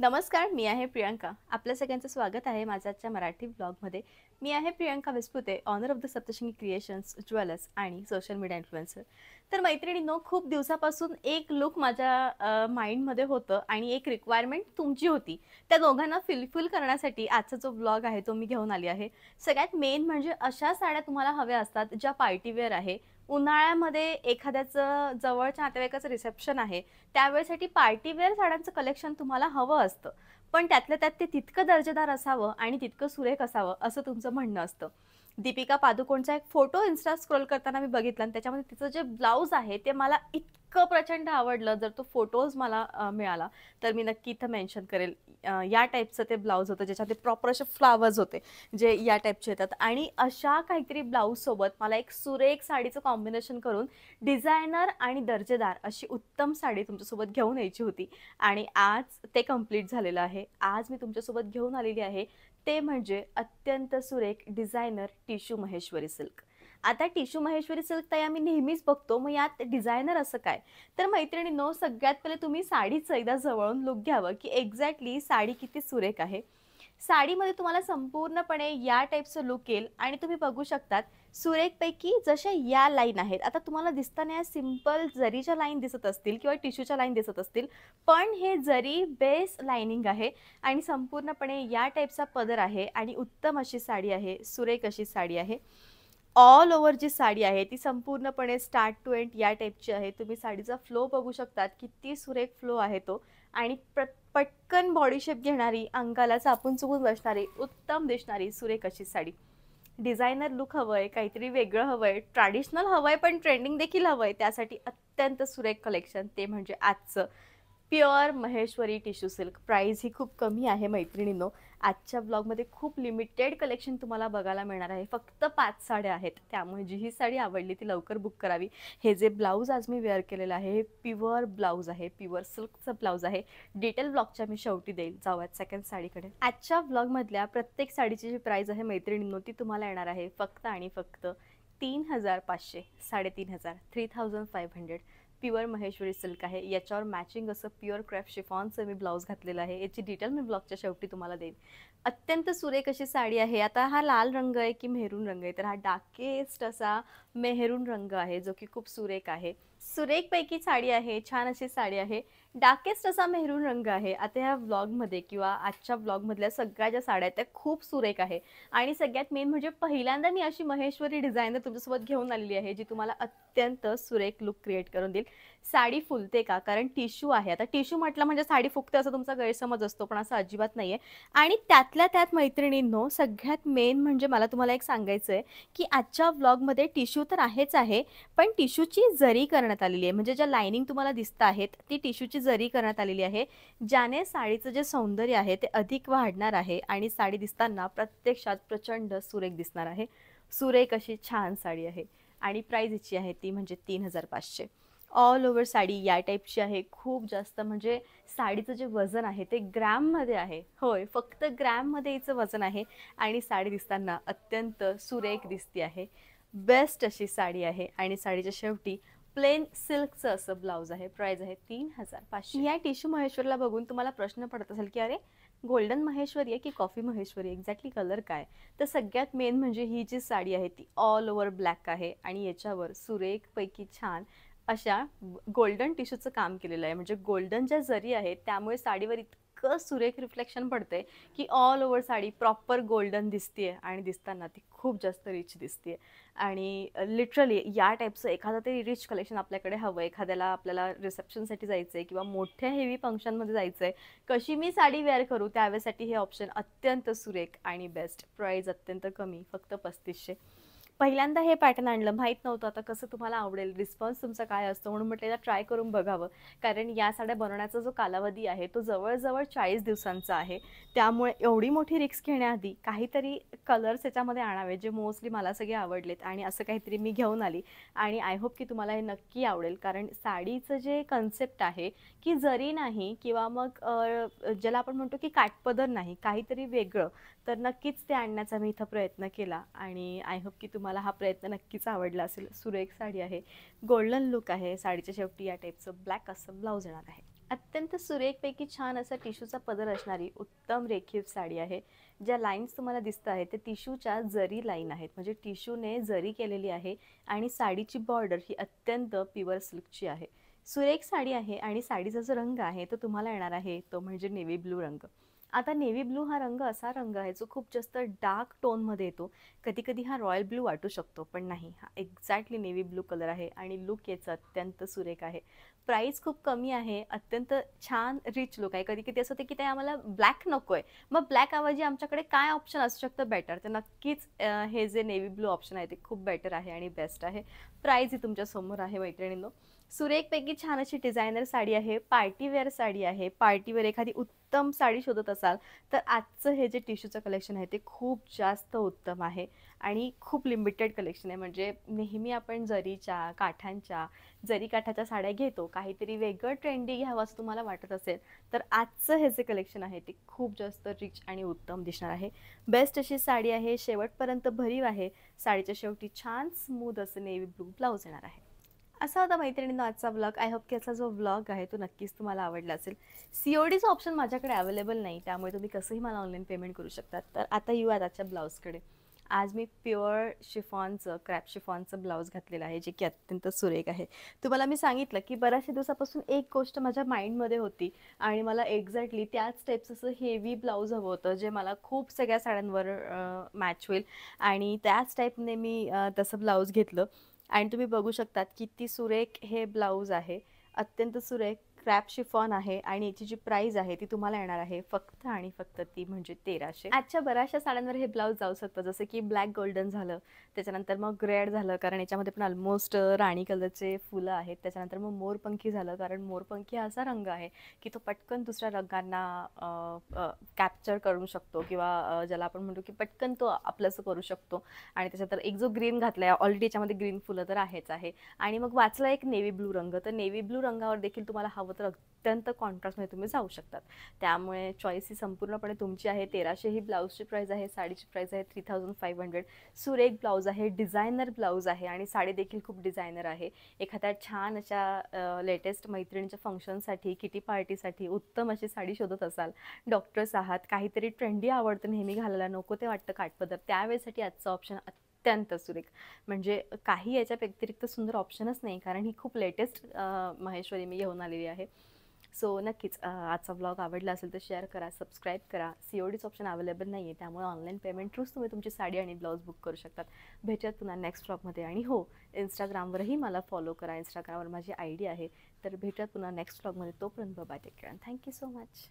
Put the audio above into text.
नमस्कार मी आहे प्रियांका आपल्या सगळ्यांचं स्वागत आहे आजच्या मराठी ब्लॉगमध्ये मी आहे Priyanka Vispute owner of the Saptashing creations jewellers आणि सोशल मीडिया इन्फ्लुएन्सर तर नो खूप दिवसापासून एक लुक माझ्या माइंडमध्ये होतं आणि एक रिक्वायरमेंट तुमची होती त्या दोघांना फिलफिल करण्यासाठी आजचा जो ब्लॉग आहे तो मी घेऊन आली आहे सगळ्यात मेन म्हणजे अशा साड्या तुम्हाला हव्या असतात ज्या पार्टीवेअर आहे उन्हाळ्यामध्ये एखाद्याचं जवळच्या नातेवाईकाचं रिसेप्शन आहे त्यावेळेसाठी पार्टीवेअर साड्यांचं कलेक्शन तुम्हाला हवं असतं पण त्यातल्या त्यात ते तितकं दर्जेदार असावं आणि तितकं सुरेख असावं असं तुमचं म्हणणं असतं दीपिका पादुकोणचा एक फोटो इन्स्टा स्क्रोल करताना मी बघितला आणि त्याच्यामध्ये तिचं जे ब्लाऊज आहे ते मला इत इतकं प्रचंड आवडलं जर तो फोटोज मला मिळाला तर मी नक्की इथं मेन्शन करेल या टाईपचं ते ब्लाऊज होतं ज्याच्यात ते प्रॉपर असे फ्लावर्स होते जे या टाईपचे येतात आणि अशा काहीतरी ब्लाऊजसोबत मला एक सुरेख साडीचं कॉम्बिनेशन करून डिझायनर आणि दर्जेदार अशी उत्तम साडी तुमच्यासोबत घेऊन यायची होती आणि आज ते कम्प्लीट झालेलं आहे आज मी तुमच्यासोबत घेऊन आलेली आहे ते म्हणजे अत्यंत सुरेख डिझायनर टिशू महेश्वरी सिल्क आता टिशू महेश्वरी सिल्क ताई आम्ही नेहमीच बघतो मग यात डिझायनर असं काय तर नो सगळ्यात पहिले तुम्ही साडीचं एकदा जवळून लुक घ्यावं की एक्झॅक्टली साडी किती सुरेख आहे साडीमध्ये तुम्हाला संपूर्णपणे या टाईपचं लुक येईल आणि तुम्ही बघू शकतात सुरेखपैकी जशा या लाईन आहेत आता तुम्हाला दिसताना या सिम्पल जरीच्या लाईन दिसत असतील किंवा टिश्यूच्या लाईन दिसत असतील पण हे जरी बेस लाइनिंग आहे आणि संपूर्णपणे या टाईपचा पदर आहे आणि उत्तम अशी साडी आहे सुरेख अशी साडी आहे ऑल ओव्हर जी साडी आहे ती संपूर्णपणे स्टार्ट टू एंड या टाईपची आहे तुम्ही साडीचा फ्लो बघू शकतात किती सुरेख फ्लो आहे तो आणि प्र पटकन शेप घेणारी अंगाला चापून चुकून बसणारी उत्तम दिसणारी सुरेख अशी साडी डिझायनर लुक हवं आहे काहीतरी वेगळं हवं आहे ट्रॅडिशनल हवं आहे पण ट्रेंडिंग देखील हवं आहे त्यासाठी अत्यंत सुरेख कलेक्शन ते म्हणजे आजचं pure Maheshwari tissue silk price ही खूप कमी आहे मैत्रिणींनो आजच्या ब्लॉगमध्ये खूप लिमिटेड कलेक्शन तुम्हाला बघायला मिळणार आहे फक्त पाच साड्या आहेत त्यामुळे जी ही साडी आवडली ती लवकर बुक करावी हे जे ब्लाऊज आज मी वेअर केलेलं आहे हे प्युअर ब्लाऊज आहे प्युअर सिल्कचं ब्लाऊज आहे डिटेल ब्लॉगच्या मी शेवटी देईल जाऊयात सेकंड साडीकडे आजच्या ब्लॉगमधल्या प्रत्येक साडीची जी प्राईज आहे मैत्रिणींनो ती तुम्हाला येणार आहे फक्त आणि फक्त तीन हजार पाचशे साडेतीन हजार three thousand five hundred pure Maheshwari silk आहे याच्यावर मॅचिंग असं प्युअर क्राफ्ट शिफॉनचं मी ब्लाऊज घातलेलं आहे याची डिटेल मी ब्लॉगच्या शेवटी तुम्हाला देईन अत्यंत सुरेख अशी साडी आहे आता हा लाल रंग आहे की मेहरून रंग आहे तर हा डाकेस्ट असा मेहरून रंग आहे जो की खूप सुरेख आहे सुरेख पैकी साडी आहे छान अशी साडी आहे डार्केस्ट असा मेहरून रंग आहे आता ह्या ब्लॉगमध्ये किंवा आजच्या ब्लॉगमधल्या सगळ्या ज्या साड्या आहेत त्या खूप सुरेख आहे आणि सगळ्यात मेन म्हणजे पहिल्यांदा मी अशी महेश्वरी डिझायनर तुमच्यासोबत घेऊन आलेली आहे जी तुम्हाला अत्यंत सुरेख लुक क्रिएट करून देईल साडी फुलते का कारण टिश्यू आहे आता टिश्यू म्हटलं म्हणजे साडी फुगते असं तुमचा गैरसमज असतो पण असं अजिबात नाही आहे आणि त्यातल्या त्यात मैत्रिणींनो सगळ्यात मेन म्हणजे मला तुम्हाला एक सांगायचं आहे की आजच्या व्लॉगमध्ये टिश्यू तर आहेच आहे पण टिश्यूची जरी करण्यात आलेली आहे म्हणजे ज्या लायनिंग तुम्हाला दिसत आहेत ती टिश्यूची जरी करण्यात आलेली आहे ज्याने साडीचं जे सौंदर्य आहे ते अधिक वाढणार आहे आणि साडी दिसताना प्रत्यक्षात प्रचंड सुरेख दिसणार आहे सुरेख अशी छान साडी आहे आणि प्राईज हिची आहे ती म्हणजे तीन हजार पाचशे ऑल ओव्हर साडी या टाईपची आहे खूप जास्त म्हणजे साडीचं जे वजन आहे ते ग्रॅममध्ये आहे होय फक्त ग्रॅममध्ये हिचं वजन आहे आणि साडी दिसताना अत्यंत सुरेख दिसते आहे बेस्ट अशी साडी आहे आणि साडीच्या शेवटी प्लेन सिल्कचं असं ब्लाऊज आहे प्राईज आहे तीन हजार पाचशे या टिश्यू महेश्वरला बघून तुम्हाला प्रश्न पडत असेल की अरे गोल्डन महेश्वरी आहे की कॉफी महेश्वरी एक्झॅक्टली कलर काय तर सगळ्यात मेन म्हणजे ही जी साडी आहे ती ऑल ओव्हर ब्लॅक आहे आणि याच्यावर सुरेखपैकी छान अशा गोल्डन टिश्यूचं काम केलेलं आहे म्हणजे गोल्डन ज्या जरी आहेत त्यामुळे साडीवर इतकं सुरेख रिफ्लेक्शन पडते की all over sari proper golden दिसते आणि दिसताना ती खूप जास्त रिच दिसते आणि लिटरली या टाईपचं एखादं तरी रिच कलेक्शन आपल्याकडे हवं एखाद्याला आपल्याला रिसेप्शनसाठी जायचं आहे किंवा मोठ्या हेवी फंक्शनमध्ये जायचं आहे कशी मी साडी वेअर करू त्यावेळेसाठी हे ऑप्शन अत्यंत सुरेख आणि बेस्ट प्राईज अत्यंत कमी फक्त पस्तीसशे पहिल्यांदा हे पॅटर्न आणलं माहीत नव्हतं आता कसं तुम्हाला आवडेल रिस्पॉन्स तुमचा काय असतो म्हणून म्हटलेला ट्राय करून बघावं कारण या साड्या बनवण्याचा जो कालावधी आहे तो जवळजवळ चाळीस दिवसांचा आहे त्यामुळे एवढी मोठी रिक्स घेण्याआधी काहीतरी कलर्स याच्यामध्ये आणावे जे मोस्टली मला सगळे आवडलेत आणि असं काहीतरी मी घेऊन आली आणि आय होप की तुम्हाला हे नक्की आवडेल कारण साडीचं जे कन्सेप्ट आहे की जरी नाही किंवा मग ज्याला आपण म्हणतो की काटपदर नाही काहीतरी वेगळं तर नक्कीच ते आणण्याचा मी इथं प्रयत्न केला आणि आय होप की तुम्हाला तुम्हाला हा प्रयत्न नक्कीच आवडला असेल सुरेख साडी आहे गोल्डन लुक आहे साडीच्या शेवटी या टाईपचं ब्लॅक असं ब्लाऊज येणार आहे अत्यंत सुरेखपैकी छान असा टिशूचा पदर असणारी उत्तम रेखीव साडी आहे ज्या लाईन्स तुम्हाला दिसत आहेत ते टिशूच्या जरी लाईन आहेत म्हणजे टिश्यूने जरी केलेली आहे आणि साडीची बॉर्डर ही अत्यंत प्युअर सिल्कची आहे सुरेख साडी आहे आणि साडीचा जो रंग आहे तो तुम्हाला येणार आहे तो म्हणजे नेव्ही ब्लू रंग आता नेव्ही ब्लू हा रंग असा रंग आहे जो खूप जास्त डार्क टोनमध्ये येतो कधी कधी हा रॉयल ब्लू वाटू शकतो पण नाही हा एक्झॅक्टली नेव्ही ब्लू कलर आहे आणि लुक याचा अत्यंत सुरेख आहे प्राईस खूप कमी आहे अत्यंत छान रिच लुक आहे कधी कधी असं होतं की ते आम्हाला ब्लॅक नको आहे मग ब्लॅक आवाजी आमच्याकडे काय ऑप्शन असू शकतं बेटर तर नक्कीच हे जे नेव्ही ब्लू ऑप्शन आहे ते खूप बेटर आहे आणि बेस्ट आहे प्राईज ही तुमच्यासमोर आहे मैत्रिणींनो सुरेखपैकी छान अशी डिझायनर साडी आहे पार्टीवेअर साडी आहे पार्टीवेअर एखादी उत्तम साडी शोधत असाल तर आजचं हे जे टिश्यूचं कलेक्शन आहे ते खूप जास्त उत्तम आहे आणि खूप लिमिटेड कलेक्शन आहे म्हणजे नेहमी आपण जरीच्या काठांच्या जरी काठाच्या साड्या घेतो काहीतरी वेगळं ट्रेंडी घ्यावं असं तुम्हाला वाटत असेल तर आजचं हे जे कलेक्शन आहे ते खूप जास्त रिच आणि उत्तम दिसणार आहे बेस्ट अशी साडी आहे शेवटपर्यंत भरीव आहे साडीच्या शेवटी छान स्मूथ असं नेव्ही ब्लू ब्लाऊज येणार आहे असा होता मैत्रिणींना आजचा ब्लॉग आय होप की असा जो ब्लॉग आहे तो नक्कीच तुम्हाला आवडला असेल सी ओ डीचं ऑप्शन माझ्याकडे अवेलेबल नाही त्यामुळे तुम्ही कसंही मला ऑनलाईन पेमेंट करू शकतात तर आता येऊयात आजच्या ब्लाऊजकडे आज मी प्युअर शिफॉनचं क्रॅप शिफॉनचं ब्लाऊज घातलेलं आहे जे की अत्यंत सुरेख आहे तुम्हाला मी सांगितलं की बऱ्याचशा दिवसापासून एक गोष्ट माझ्या माइंडमध्ये होती आणि मला एक्झॅक्टली त्याच टाईपचं असं हेवी ब्लाऊज हवं होतं जे मला खूप सगळ्या साड्यांवर मॅच होईल आणि त्याच टाईपने मी तसं ब्लाऊज घेतलं अँड तुम्ही बघू शकतात किती सुरेख हे ब्लाऊज आहे अत्यंत सुरेख क्रॅप शिफॉन आहे आणि याची जी प्राइस आहे ती तुम्हाला येणार आहे फक्त आणि फक्त ती म्हणजे तेराशे आजच्या बऱ्याचशा साड्यांवर हे ब्लाऊज जाऊ शकतं जसं की ब्लॅक गोल्डन झालं त्याच्यानंतर मग रेड झालं कारण याच्यामध्ये पण ऑलमोस्ट राणी कलरचे फुलं आहेत त्याच्यानंतर मग मोरपंखी झालं कारण मोरपंखी हा असा रंग आहे की तो पटकन दुसऱ्या रंगांना कॅप्चर करू शकतो किंवा ज्याला आपण म्हणतो की पटकन तो आपलंसं करू शकतो आणि त्याच्यानंतर एक जो ग्रीन घातला आहे ऑलरेडी याच्यामध्ये ग्रीन फुलं तर आहेच आहे आणि मग वाचला एक नेव्ही ब्लू रंग तर नेव्ही ब्लू रंगावर देखील तुम्हाला हवं तर अत्यंत कॉन्ट्रास्टमध्ये तुम्ही जाऊ शकतात त्यामुळे चॉईस ही संपूर्णपणे तुमची आहे तेराशे ही ब्लाऊजची प्राईज आहे साडीची प्राईज आहे थ्री थाउजंड फाईव्ह हंड्रेड सुरेख ब्लाऊज आहे डिझायनर ब्लाऊज आहे आणि साडी देखील खूप डिझायनर आहे एखाद्या छान अशा लेटेस्ट मैत्रिणीच्या फंक्शनसाठी किटी पार्टीसाठी उत्तम अशी साडी शोधत असाल डॉक्टर्स आहात काहीतरी ट्रेंडी आवडतं नेहमी घालायला नको ते वाटतं काटपदर त्यावेळेसाठी आजचा ऑप्शन अत्यंत सुरेख म्हणजे काही याच्या व्यतिरिक्त सुंदर ऑप्शनच नाही कारण ही खूप लेटेस्ट महेश्वरी मी घेऊन आलेली आहे सो नक्कीच आजचा ब्लॉग आवडला असेल तर शेअर करा सबस्क्राईब करा सी ओ डीच ऑप्शन अवेलेबल नाही आहे त्यामुळे ऑनलाईन पेमेंट थ्रूच तुम्ही तुमची साडी आणि ब्लाऊज बुक करू शकतात भेटत पुन्हा नेक्स्ट ब्लॉगमध्ये आणि हो इंस्टाग्रामवरही मला फॉलो करा इंस्टाग्रामवर माझी आय डी आहे तर भेटत पुन्हा नेक्स्ट ब्लॉगमध्ये तोपर्यंत बाबा take care thank you so much